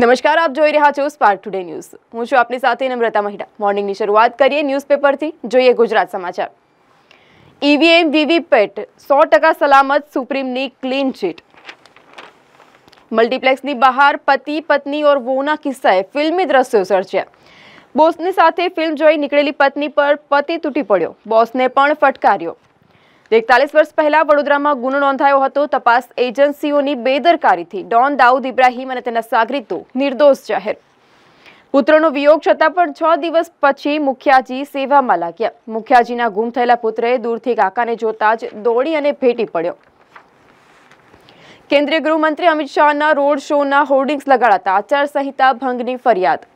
નમસ્કાર આપ જોઈ રહ્યા છો સ્પાર્ક ટુડે ન્યૂઝ હું છું આપની સાથે નમ્રતા મહિડા મોર્નિંગની શરૂઆત કરીએ ન્યૂઝપેપરથી જોઈએ ગુજરાત સમાચાર ઈવીએમ e વીવીપેટ સો ટકા સલામત સુપ્રીમની ક્લીન ચીટ મલ્ટીપ્લેક્સની બહાર પતિ પત્ની ઓર વોના કિસ્સાએ ફિલ્મી દ્રશ્યો સર્જ્યા બોસની સાથે ફિલ્મ જોઈ નીકળેલી પત્ની પર પતિ તૂટી પડ્યો બોસને પણ ફટકાર્યો એકતાલીસ વર્ષ પહેલા વડોદરામાં ગુનો નોંધાયો હતો તપાસ એજન્સીઓની બેદરકારીથી ડોન દાઉદ ઇબ્રાહીમ અને તેના સાગરીતો નિર્દોષ જાહેર પુત્રનો વિયોગ છતાં પણ છ દિવસ પછી મુખ્યાજી સેવામાં લાગ્યા મુખ્યાજીના ગુમ થયેલા પુત્રએ દૂરથી કાકાને જોતા જ દોડી અને ભેટી પડ્યો કેન્દ્રીય ગૃહમંત્રી અમિત શાહના રોડ શોના હોર્ડિંગ્સ લગાડાતા આચારસંહિતા ભંગની ફરિયાદ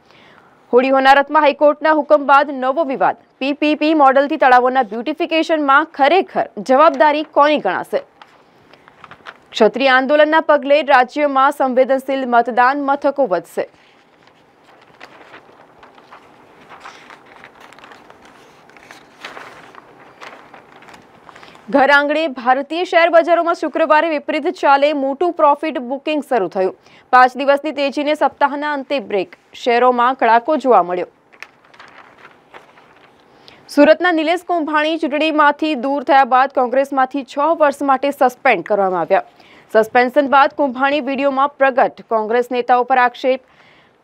હોળી હોનારતમાં હાઈકોર્ટના હુકમ બાદ નવો વિવાદ પીપીપી મોડલથી તળાવોના બ્યુટિફિકેશનમાં ખરેખર જવાબદારી કોની ગણાશે ક્ષત્રિય આંદોલનના પગલે રાજ્યમાં સંવેદનશીલ મતદાન મથકો વધશે ઘર આંગણે ભારતીય શેર બજારોમાં શુક્રવારે વિપરીત ચાલે મોટું પ્રોફિટ બુકિંગ શરૂ થયું પાંચ દિવસની તેજીને સપ્તાહના અંતે બ્રેક શેરોમાં કડાકો જોવા મળ્યો સુરતના નિલેશ કુંભાણી ચૂંટણીમાંથી દૂર થયા બાદ કોંગ્રેસમાંથી છ વર્ષ માટે સસ્પેન્ડ કરવામાં આવ્યા સસ્પેન્શન બાદ કુંભાણી વિડીયોમાં પ્રગટ કોંગ્રેસ નેતાઓ પર આક્ષેપ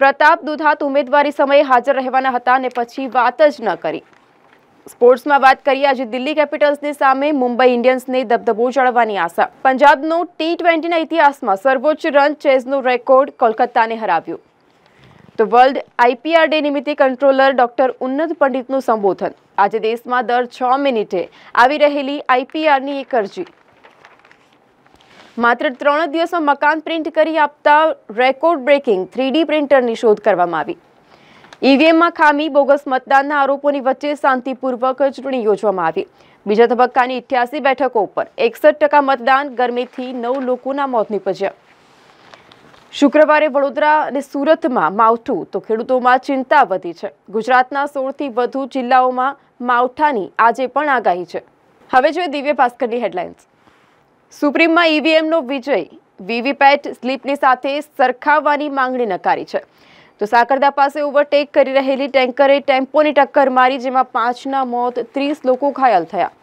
પ્રતાપ દુધાત ઉમેદવારી સમયે હાજર રહેવાના હતા અને પછી વાત જ ન કરી સ્પોર્ટ્સમાં વાત કરીએ આજે દિલ્હી કેપિટલ્સની સામે મુંબઈ ઇન્ડિયન્સને દબદબો ચડવાની આશા પંજાબનો ટી ટ્વેન્ટીના ઇતિહાસમાં સર્વોચ્ચ રન ચેઝનો રેકોર્ડ કોલકાતાને હરાવ્યું તો વર્લ્ડ આઈપીઆર ડે નિમિત્તે કંટ્રોલર ડોક્ટર ઉન્નત પંડિતનું સંબોધન આજે દેશમાં દર છ મિનિટે આવી રહેલી આઈપીઆરની એક અરજી માત્ર ત્રણ દિવસમાં મકાન પ્રિન્ટ કરી આપતા રેકોર્ડ બ્રેકિંગ થ્રીડી પ્રિન્ટરની શોધ કરવામાં આવી ઈવીએમમાં ખામી બોગસ મતદાનના આરોપોની વચ્ચે શાંતિપૂર્વક ચૂંટણી યોજવામાં આવી બીજા તબક્કાની અઠ્યાસી બેઠકો ઉપર એકસઠ ટકા મતદાન ગરમીથી નવ લોકોના મોત નીપજ્યા શુક્રવારે વડોદરા અને સુરતમાં માવઠું તો ખેડૂતોમાં ચિંતા વધી છે ગુજરાતના સોળથી વધુ જિલ્લાઓમાં માવઠાની આજે પણ આગાહી છે હવે જોઈએ દિવ્ય ભાસ્કરની હેડલાઇન્સ સુપ્રીમમાં ઈવીએમનો વિજય વીવીપેટ સ્લીપની સાથે સરખાવવાની માંગણી નકારી છે તો સાકરદા પાસે ઓવરટેક કરી રહેલી ટેન્કરે ટેમ્પોની ટક્કર મારી જેમાં પાંચના મોત ત્રીસ લોકો ઘાયલ થયા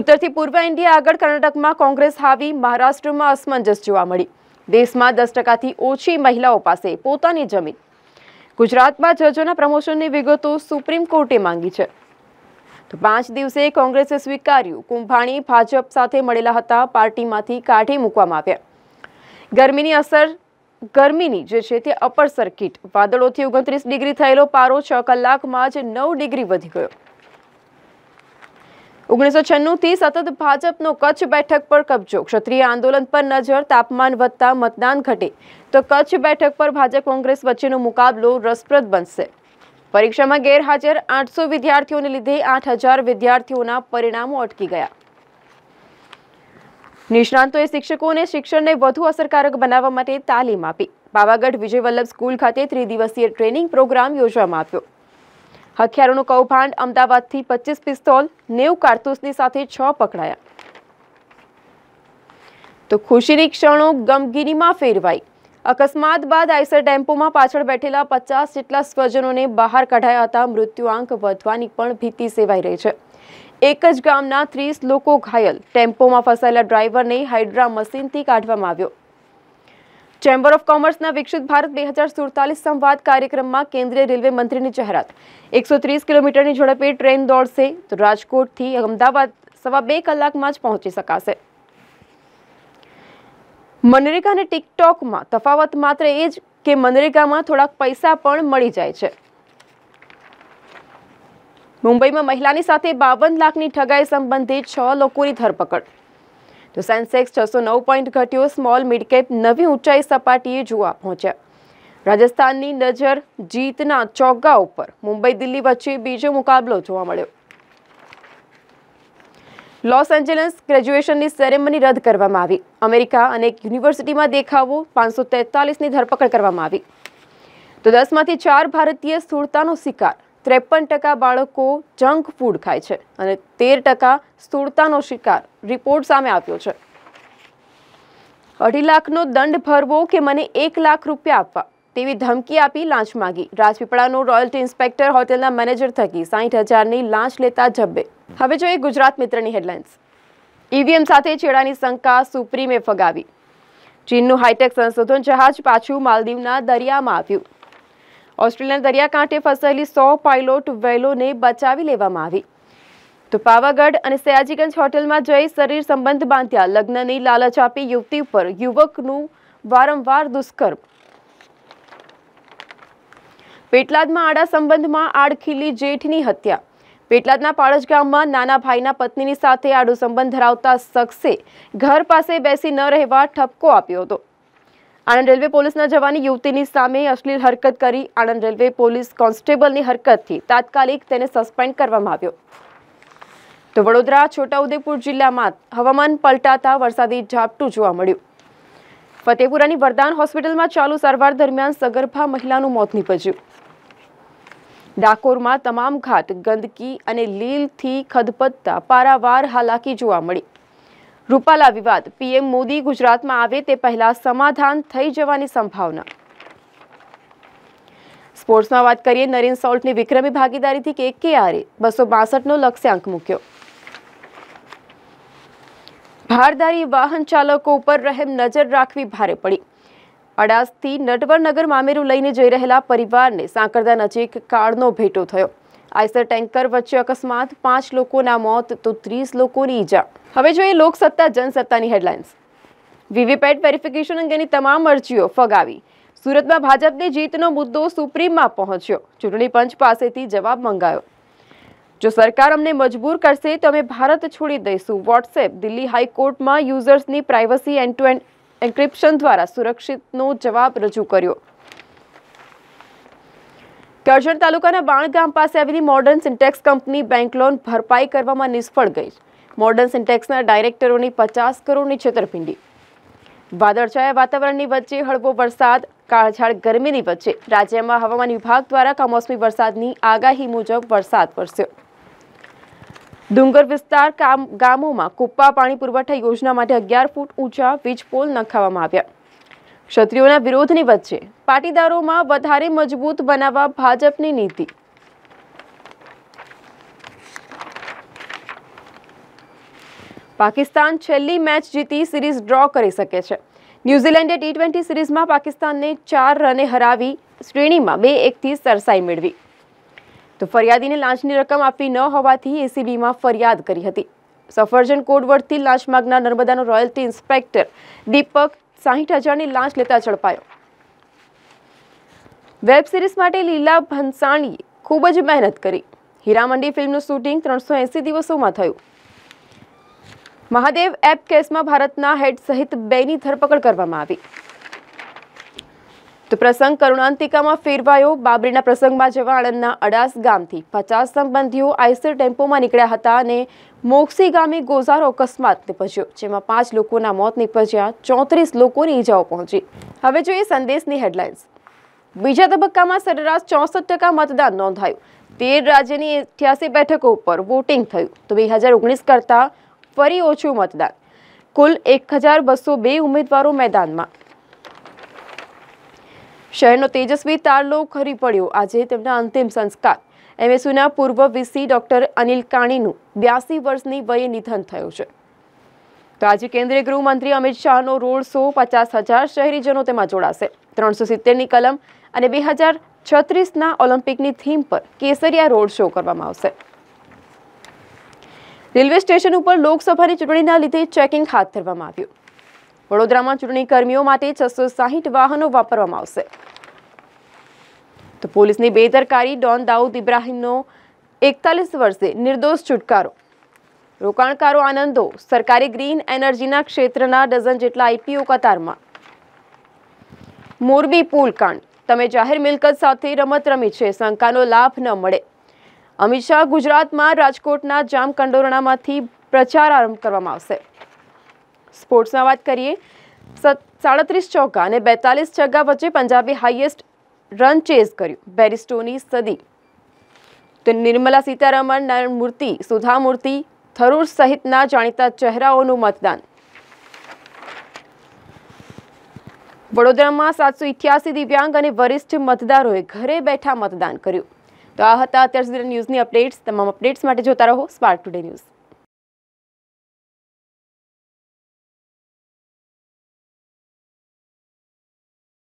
ઉત્તરથી પૂર્વ ઇન્ડિયા આગળ કર્ણાટકમાં કોંગ્રેસ હાવી મહારાષ્ટ્રમાં અસમંજસ જોવા મળી દેશમાં દસ ટકાથી ઓછી મહિલાઓ પાસે પોતાની જમીન ગુજરાતમાં જજોના પ્રમોશનની વિગતો સુપ્રીમ કોર્ટે માંગી છે તો પાંચ દિવસે કોંગ્રેસે સ્વીકાર્યું કુંભાણી ભાજપ સાથે મળેલા હતા પાર્ટીમાંથી કાઢી મૂકવામાં આવ્યા ગરમીની અસર ગરમીની જે છે તે અપર સર્કિટ વાદળોથી ઓગણત્રીસ ડિગ્રી થયેલો પારો છ કલાકમાં જ નવ ડિગ્રી વધી ગયો ઓગણીસો છન્નુંથી સતત ભાજપનો કચ્છ બેઠક પર કબજો ક્ષત્રિય આંદોલન પર નજર તાપમાન વધતા મતદાન ઘટે તો કચ્છ બેઠક પર ભાજપ કોંગ્રેસ વચ્ચેનો મુકાબલો રસપ્રદ બનશે પરીક્ષામાં ગેરહાજર આઠસો વિદ્યાર્થીઓને લીધે આઠ હજાર વિદ્યાર્થીઓના પરિણામો અટકી ગયા નિષ્ણાંતોએ શિક્ષકોને શિક્ષણને વધુ અસરકારક બનાવવા માટે તાલીમ આપી પાવાગઢ વિજય વલ્લભ સ્કૂલ ખાતે ત્રિદિવસીય ટ્રેનિંગ પ્રોગ્રામ યોજવામાં આવ્યો હથિયારોનું કૌભાંડ અમદાવાદથી પચીસ પિસ્તોલ નેવ કારતૂસની સાથે છ પકડાયા તો ખુશીની ક્ષણો ગમગીરીમાં ફેરવાઈ અકસ્માત બાદ આઈસર ટેમ્પોમાં પાછળ બેઠેલા પચાસ જેટલા સ્વજનોને બહાર કઢાયા હતા મૃત્યુઆંક વધવાની પણ ભીતિ સેવાઈ રહી છે એક જ ગામના ત્રીસ લોકો ઘાયલ ટેમ્પોમાં ફસાયેલા ડ્રાઈવરને હાઇડ્રા મશીનથી કાઢવામાં આવ્યો ચેમ્બર ઓફ કોમર્સના વિકસિત ભારત બે સુડતાલીસ સંવાદ કાર્યક્રમમાં કેન્દ્રીય રેલવે મંત્રીની જાહેરાત એકસો ત્રીસ કિલોમીટરની ઝડપે ટ્રેન દોડશે તો રાજકોટથી અમદાવાદ સવા બે કલાકમાં જ પહોંચી શકાશે મનરેગા અને ટિકટોકમાં તફાવત માત્ર એ જ કે મનરેગામાં થોડાક પૈસા પણ મળી જાય છે મુંબઈમાં મહિલાની સાથે બાવન લાખની ઠગાઈ સંબંધે છ લોકોની ધરપકડ તો સેન્સેક્સ છસો નવ પોઈન્ટ ઘટ્યો સ્મોલ મિડકેપ નવી ઊંચાઈ સપાટીએ જોવા પહોંચ્યા રાજસ્થાનની નજર જીતના ચોગ્ગા ઉપર મુંબઈ દિલ્હી વચ્ચે બીજો મુકાબલો જોવા મળ્યો લોસ એન્જલસ ગ્રેજ્યુએશનની સેરેમની રદ કરવામાં આવી અમેરિકા અને એક યુનિવર્સિટીમાં દેખાવો પાંચસો તેતાલીસની ધરપકડ કરવામાં આવી તો દસમાંથી ચાર ભારતીય સ્થૂળતાનો શિકાર ત્રેપન ટકા બાળકો જંક ફૂડ ખાય છે અને તેર ટકા સ્થૂળતાનો શિકાર રિપોર્ટ સામે આપ્યો છે અઢી લાખનો દંડ ભરવો કે મને એક લાખ રૂપિયા આપવા તેવી ધમકી આપી લાંચ માગી રાજપીપળાનો રોયલ્ટી ઇન્સ્પેક્ટર હોટેલના મેનેજર થકી સાહીઠ હજારની લાંચ લેતા જબ્બે હવે જોઈએ ગુજરાત મિત્રની હેડલાઇન્સ ઈવીએમ સાથે છેડાની શંકા સુપ્રીમે ફગાવી ચીનનું હાઈટેક સંશોધન જહાજ પાછું માલદીવના દરિયામાં આવ્યું ઓસ્ટ્રેલિયાના દરિયાકાંઠે ફસાયેલી સો પાયલોટ વેલોને બચાવી લેવામાં આવી તો પાવાગઢ અને સયાજીગંજ હોટેલમાં જઈ શરીર સંબંધ બાંધ્યા લગ્નની લાલચ આપી યુવતી ઉપર યુવકનું વારંવાર દુષ્કર્મ પેટલાદમાં આડા સંબંધમાં આડખીલી જેઠની હત્યા પેટલાદના પાળજ ગામમાં નાના ભાઈના પત્નીની સાથે આડો સંબંધ ધરાવતા શખ્સે ઘર પાસે બેસી ન રહેવા ઠપકો આપ્યો હતો આણંદ રેલવે પોલીસના જવાની યુવતીની સામે અશ્લીલ હરકત કરી આણંદ રેલવે પોલીસ કોન્સ્ટેબલની હરકતથી તાત્કાલિક તેને સસ્પેન્ડ કરવામાં આવ્યો તો વડોદરા છોટાઉદેપુર જિલ્લામાં હવામાન પલટાતા વરસાદી ઝાપટું જોવા મળ્યું ફતેપુરાની વરદાન હોસ્પિટલમાં ચાલુ સારવાર દરમિયાન સગર્ભા મહિલાનું મોત નીપજ્યું ડાકોરમાં તમામ ઘાટ ગંદકી અને લીલથી ખદપત્તા પારાવાર હાલાકી જોવા મળી રૂપાલા વિવાદ પીએમ મોદી ગુજરાતમાં આવે તે પહેલા સમાધાન થઈ જવાની સંભાવના સ્પોર્ટ્સમાં વાત કરીએ નરેન સોલ્ટની વિક્રમી ભાગીદારીથી કે આરે બસો બાસઠનો લક્ષ્યાંક મૂક્યો ભારદારી વાહન ચાલકો ઉપર રહેમ નજર રાખવી ભારે પડી અડાસથી નટવર નગર મામેરું લઈને જઈ રહેલા પરિવારને સાંકરદા નજીક કાળનો ભેટો થયો આઈસર ટેન્કર વચ્ચે અકસ્માત પાંચ લોકોના મોત તો ત્રીસ લોકોની ઈજા હવે જોઈએ લોકસત્તા જનસત્તાની હેડલાઇન્સ વીવીપેટ વેરિફિકેશન અંગેની તમામ અરજીઓ ફગાવી સુરતમાં ભાજપની જીતનો મુદ્દો સુપ્રીમમાં પહોંચ્યો ચૂંટણી પંચ પાસેથી જવાબ મંગાયો જો સરકાર અમને મજબૂર કરશે તો અમે ભારત છોડી દઈશું વોટ્સએપ દિલ્હી હાઈકોર્ટમાં યુઝર્સની privacy end to end encryption દ્વારા સુરક્ષિતનો જવાબ રજૂ કર્યો કરજણ તાલુકાના બાણગામ પાસે આવેલી modern Sintex company bank loan ભરપાઈ કરવામાં નિષ્ફળ ગઈ મોડર્ન સિન્ટેક્સના ડાયરેક્ટરોની પચાસ કરોડની છેતરપિંડી વાદળછાયા વાતાવરણની વચ્ચે હળવો વરસાદ કાળઝાળ ગરમીની વચ્ચે રાજ્યમાં હવામાન વિભાગ દ્વારા કમોસમી વરસાદની આગાહી મુજબ વરસાદ વરસ્યો ડુંગર વિસ્તાર ગામોમાં કુપ્પા પાણી પુરવઠા યોજના માટે અગિયાર ફૂટ ઊંચા વીજ પોલ નખાવવામાં આવ્યા ક્ષત્રિયોના વિરોધની વચ્ચે પાટીદારોમાં વધારે મજબૂત બનાવવા ભાજપની નીતિ પાકિસ્તાન છેલ્લી મેચ જીતી સિરીઝ ડ્રો કરી શકે છે ન્યૂઝીલેન્ડે ટી ટ્વેન્ટી સિરીઝમાં પાકિસ્તાનને ચાર રને હરાવી શ્રેણીમાં બે એકથી સરસાઈ મેળવી તો ફરિયાદીને લાંચની રકમ આપવી ન હોવાથી એસીબીમાં ફરિયાદ કરી હતી સફરજન કોડવર્ડથી લાંચ માગનાર નર્મદાનો રોયલ્ટી ઇન્સ્પેક્ટર દીપક સાહીઠ હજારની લાંચ લેતા ઝડપાયો વેબ સિરીઝ માટે લીલા ભંસાણીએ ખૂબ જ મહેનત કરી હીરામંડી ફિલ્મનું શૂટિંગ ત્રણસો એંસી દિવસોમાં થયું મહાદેવ એપ કેસમાં ભારતના હેડ સહિત બેની ધરપકડ કરવામાં આવી તો પ્રસંગ કરુણાંતિકામાં ફેરવાયો બાબરીના પ્રસંગમાં જવા આણંદના અડાસ ગામથી પચાસ સંબંધીઓ આઈસર ટેમ્પોમાં નીકળ્યા હતા અને મોક્ષી ગામે ગોઝારો અકસ્માત નિપજ્યો જેમાં પાંચ લોકોના મોત નીપજ્યા ચોત્રીસ લોકોની ઈજાઓ પહોંચી હવે જોઈએ સંદેશની હેડલાઇન્સ બીજા તબક્કામાં સરેરાશ ચોસઠ ટકા મતદાન નોંધાયું તેર રાજ્યની અઠ્યાસી બેઠકો ઉપર વોટિંગ થયું તો બે હજાર ઓગણીસ કરતાં ફરી ઓછું મતદાન કુલ એક હજાર બસો બે ઉમેદવારો મેદાનમાં શહેરનો તેજસ્વી તારલો ખરી પડ્યો આજે તેમના અંતિમ સંસ્કાર એમએસયુના પૂર્વ વીસી ડોક્ટર અનિલ કાણીનું બ્યાસી વર્ષની વયે નિધન થયું છે તો આજે કેન્દ્રીય ગૃહમંત્રી અમિત શાહનો રોડ શો પચાસ હજાર શહેરીજનો તેમાં જોડાશે ત્રણસો સિત્તેરની કલમ અને બે હજાર છત્રીસના ઓલિમ્પિકની થીમ પર કેસરિયા રોડ શો કરવામાં આવશે રેલવે સ્ટેશન ઉપર લોકસભાની ચૂંટણીના લીધે ચેકિંગ હાથ ધરવામાં આવ્યું વડોદરામાં ચૂંટણી કર્મીઓ માટે છસો વાહનો વાપરવામાં આવશે તો પોલીસની બેદરકારી ડોન દાઉદ ઇબ્રાહીમનો એકતાલીસ વર્ષે નિર્દોષ છુટકારો રોકાણકારો આનંદો સરકારે ગ્રીન એનર્જીના ક્ષેત્રના ડઝન જેટલા આઈપીઓ કતારમાં મોરબી પુલકાંડ તમે જાહેર મિલકત સાથે રમત રમી છે શંકાનો લાભ ન મળે અમિત શાહ ગુજરાતમાં રાજકોટના જામકંડોરણામાંથી પ્રચાર આરંભ કરવામાં આવશે સ્પોર્ટ્સમાં વાત કરીએ સાડત્રીસ ચોકા અને બેતાલીસ ચગ્ગા વચ્ચે પંજાબે હાઈએસ્ટ રન ચેઝ કર્યું બેરિસ્ટોની સદી તો નિર્મલા સીતારમણ નારાયણ મૂર્તિ સુધા મૂર્તિ થરૂર સહિતના જાણીતા ચહેરાઓનું મતદાન વડોદરામાં સાતસો ઇઠ્યાસી દિવ્યાંગ અને વરિષ્ઠ મતદારોએ ઘરે બેઠા મતદાન કર્યું તો આ હતા અત્યાર સુધી ન્યૂઝની અપડેટ્સ તમામ અપડેટ્સ માટે જોતા રહો સ્પાર્ક ટુડે ન્યૂઝ